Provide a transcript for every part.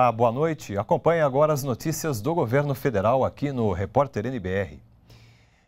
Olá, boa noite. Acompanhe agora as notícias do governo federal aqui no Repórter NBR.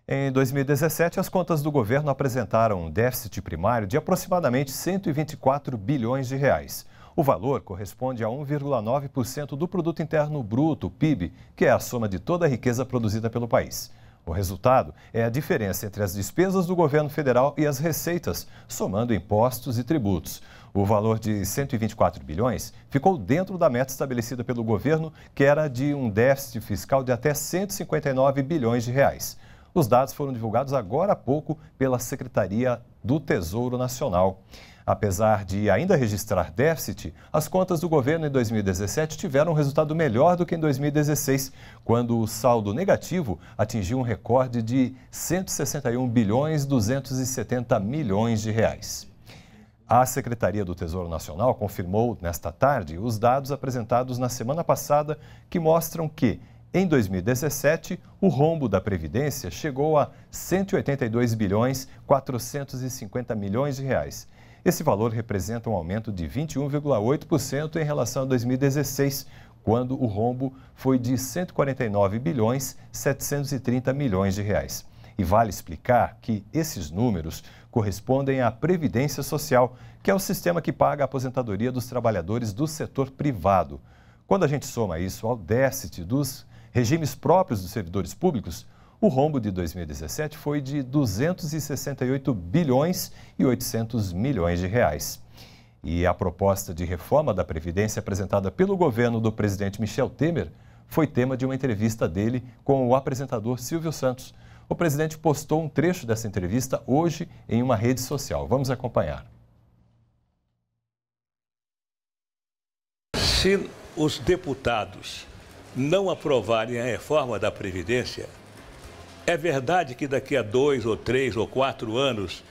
Em 2017, as contas do governo apresentaram um déficit primário de aproximadamente 124 bilhões de reais. O valor corresponde a 1,9% do produto interno bruto, PIB, que é a soma de toda a riqueza produzida pelo país. O resultado é a diferença entre as despesas do governo federal e as receitas, somando impostos e tributos. O valor de 124 bilhões ficou dentro da meta estabelecida pelo governo, que era de um déficit fiscal de até 159 bilhões de reais. Os dados foram divulgados agora há pouco pela Secretaria do Tesouro Nacional. Apesar de ainda registrar déficit, as contas do governo em 2017 tiveram um resultado melhor do que em 2016, quando o saldo negativo atingiu um recorde de 161 bilhões 270 milhões de reais. A Secretaria do Tesouro Nacional confirmou nesta tarde os dados apresentados na semana passada que mostram que em 2017, o rombo da previdência chegou a 182 bilhões 450 milhões de reais. Esse valor representa um aumento de 21,8% em relação a 2016, quando o rombo foi de 149 bilhões 730 milhões de reais. E vale explicar que esses números correspondem à previdência social, que é o sistema que paga a aposentadoria dos trabalhadores do setor privado. Quando a gente soma isso ao déficit dos regimes próprios dos servidores públicos, o rombo de 2017 foi de 268 bilhões e 800 milhões de reais. E a proposta de reforma da Previdência apresentada pelo governo do presidente Michel Temer foi tema de uma entrevista dele com o apresentador Silvio Santos. O presidente postou um trecho dessa entrevista hoje em uma rede social. Vamos acompanhar. Se os deputados não aprovarem a reforma da Previdência, é verdade que daqui a dois ou três ou quatro anos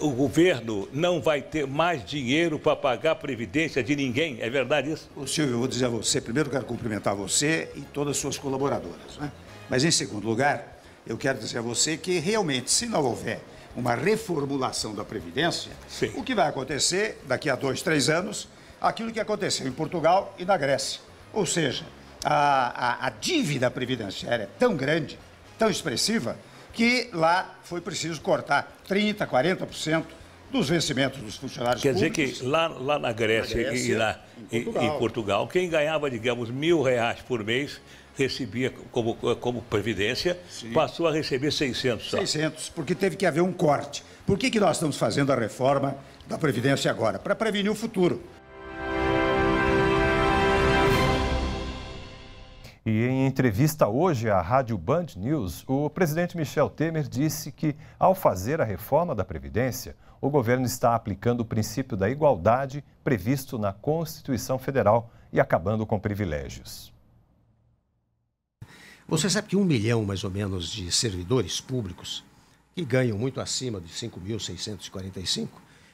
o governo não vai ter mais dinheiro para pagar a previdência de ninguém. É verdade isso? Ô, Silvio, eu vou dizer a você. Primeiro, quero cumprimentar você e todas as suas colaboradoras. Né? Mas, em segundo lugar, eu quero dizer a você que, realmente, se não houver uma reformulação da Previdência, Sim. o que vai acontecer daqui a dois, três anos, aquilo que aconteceu em Portugal e na Grécia. Ou seja, a, a, a dívida previdenciária é tão grande tão expressiva que lá foi preciso cortar 30%, 40% dos vencimentos dos funcionários Quer públicos. Quer dizer que lá, lá na Grécia, na Grécia e lá em Portugal. em Portugal. quem ganhava, digamos, mil reais por mês recebia como, como previdência, Sim. passou a receber 600 só. 600, porque teve que haver um corte. Por que, que nós estamos fazendo a reforma da Previdência agora? Para prevenir o futuro. E em entrevista hoje à Rádio Band News, o presidente Michel Temer disse que, ao fazer a reforma da Previdência, o governo está aplicando o princípio da igualdade previsto na Constituição Federal e acabando com privilégios. Você sabe que um milhão, mais ou menos, de servidores públicos que ganham muito acima de 5.645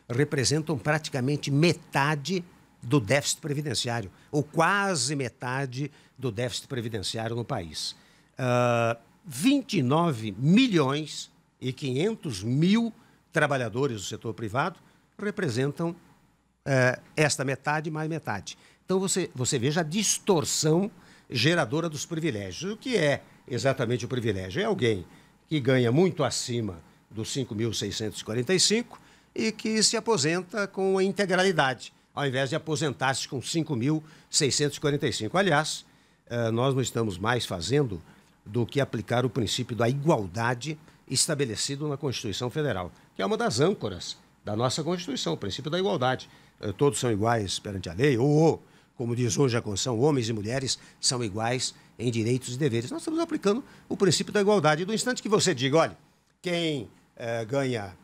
representam praticamente metade do déficit previdenciário, ou quase metade do déficit previdenciário no país. Uh, ah, 29 milhões e 500 mil trabalhadores do setor privado representam uh, esta metade mais metade. Então você, você veja a distorção geradora dos privilégios. O que é exatamente o privilégio? É alguém que ganha muito acima dos 5.645 e que se aposenta com a integralidade ao invés de aposentar-se com 5.645. Aliás, eh, nós não estamos mais fazendo do que aplicar o princípio da igualdade estabelecido na Constituição Federal, que é uma das âncoras da nossa Constituição, o princípio da igualdade. Eh, todos são iguais perante a lei, ou, como diz hoje a Constituição, homens e mulheres são iguais em direitos e deveres. Nós estamos aplicando o princípio da igualdade. Do instante que você diga, olha, quem é, ganha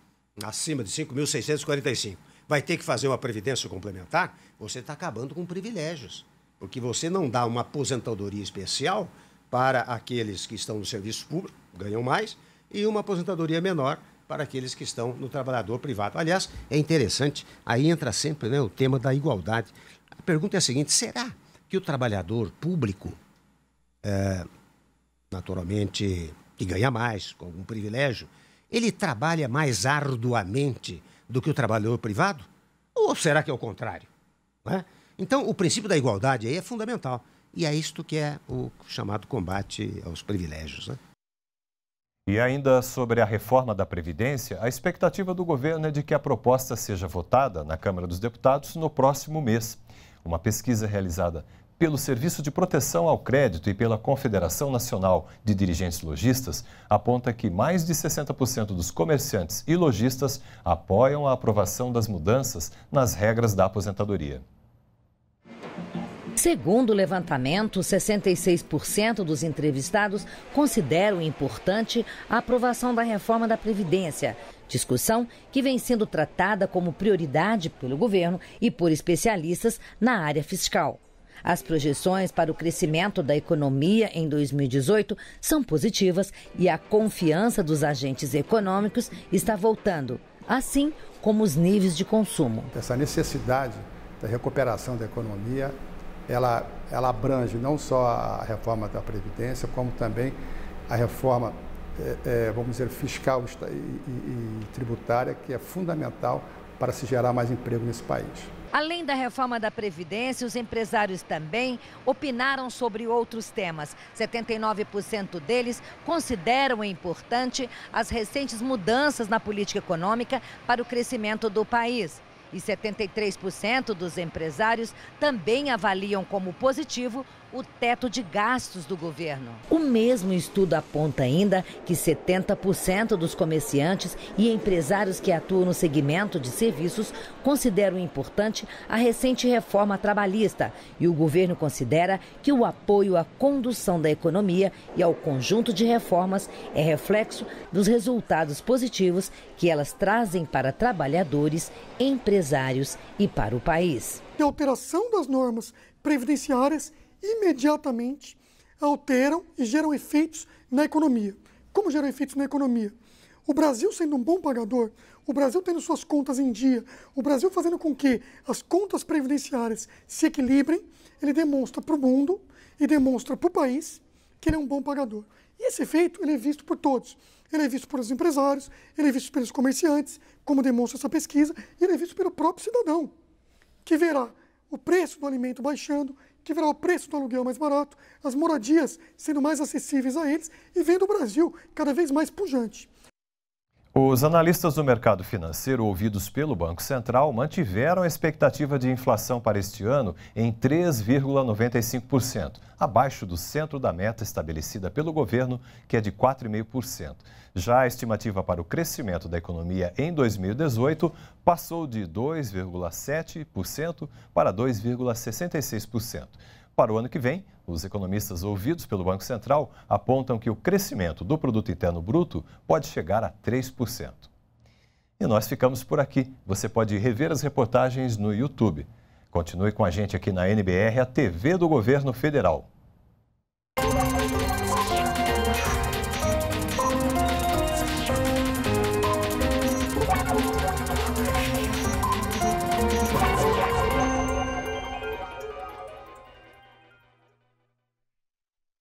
acima de 5.645 vai ter que fazer uma previdência complementar, você está acabando com privilégios. Porque você não dá uma aposentadoria especial para aqueles que estão no serviço público, ganham mais, e uma aposentadoria menor para aqueles que estão no trabalhador privado. Aliás, é interessante, aí entra sempre né, o tema da igualdade. A pergunta é a seguinte: será que o trabalhador público, é, naturalmente, que ganha mais, com algum privilégio, ele trabalha mais arduamente do que o trabalhador privado? Ou será que é o contrário? É? Então, o princípio da igualdade aí é fundamental. E é isto que é o chamado combate aos privilégios. Né? E ainda sobre a reforma da Previdência, a expectativa do governo é de que a proposta seja votada na Câmara dos Deputados no próximo mês. Uma pesquisa realizada pelo Serviço de Proteção ao Crédito e pela Confederação Nacional de Dirigentes Logistas, aponta que mais de 60% dos comerciantes e lojistas apoiam a aprovação das mudanças nas regras da aposentadoria. Segundo o levantamento, 66% dos entrevistados consideram importante a aprovação da reforma da Previdência. Discussão que vem sendo tratada como prioridade pelo governo e por especialistas na área fiscal. As projeções para o crescimento da economia em 2018 são positivas e a confiança dos agentes econômicos está voltando, assim como os níveis de consumo. Essa necessidade da recuperação da economia, ela, ela abrange não só a reforma da Previdência, como também a reforma, é, é, vamos dizer, fiscal e, e, e tributária, que é fundamental para se gerar mais emprego nesse país. Além da reforma da Previdência, os empresários também opinaram sobre outros temas. 79% deles consideram importante as recentes mudanças na política econômica para o crescimento do país. E 73% dos empresários também avaliam como positivo o teto de gastos do governo. O mesmo estudo aponta ainda que 70% dos comerciantes e empresários que atuam no segmento de serviços consideram importante a recente reforma trabalhista e o governo considera que o apoio à condução da economia e ao conjunto de reformas é reflexo dos resultados positivos que elas trazem para trabalhadores, empresários e para o país. A alteração das normas previdenciárias imediatamente alteram e geram efeitos na economia. Como geram efeitos na economia? O Brasil sendo um bom pagador, o Brasil tendo suas contas em dia, o Brasil fazendo com que as contas previdenciárias se equilibrem, ele demonstra para o mundo e demonstra para o país que ele é um bom pagador. E esse efeito ele é visto por todos. Ele é visto pelos empresários, ele é visto pelos comerciantes, como demonstra essa pesquisa, e ele é visto pelo próprio cidadão, que verá o preço do alimento baixando, que virá o preço do aluguel mais barato, as moradias sendo mais acessíveis a eles e vendo o Brasil cada vez mais pujante. Os analistas do mercado financeiro, ouvidos pelo Banco Central, mantiveram a expectativa de inflação para este ano em 3,95%, abaixo do centro da meta estabelecida pelo governo, que é de 4,5%. Já a estimativa para o crescimento da economia em 2018 passou de 2,7% para 2,66%. Para o ano que vem, os economistas ouvidos pelo Banco Central apontam que o crescimento do produto interno bruto pode chegar a 3%. E nós ficamos por aqui. Você pode rever as reportagens no YouTube. Continue com a gente aqui na NBR, a TV do Governo Federal.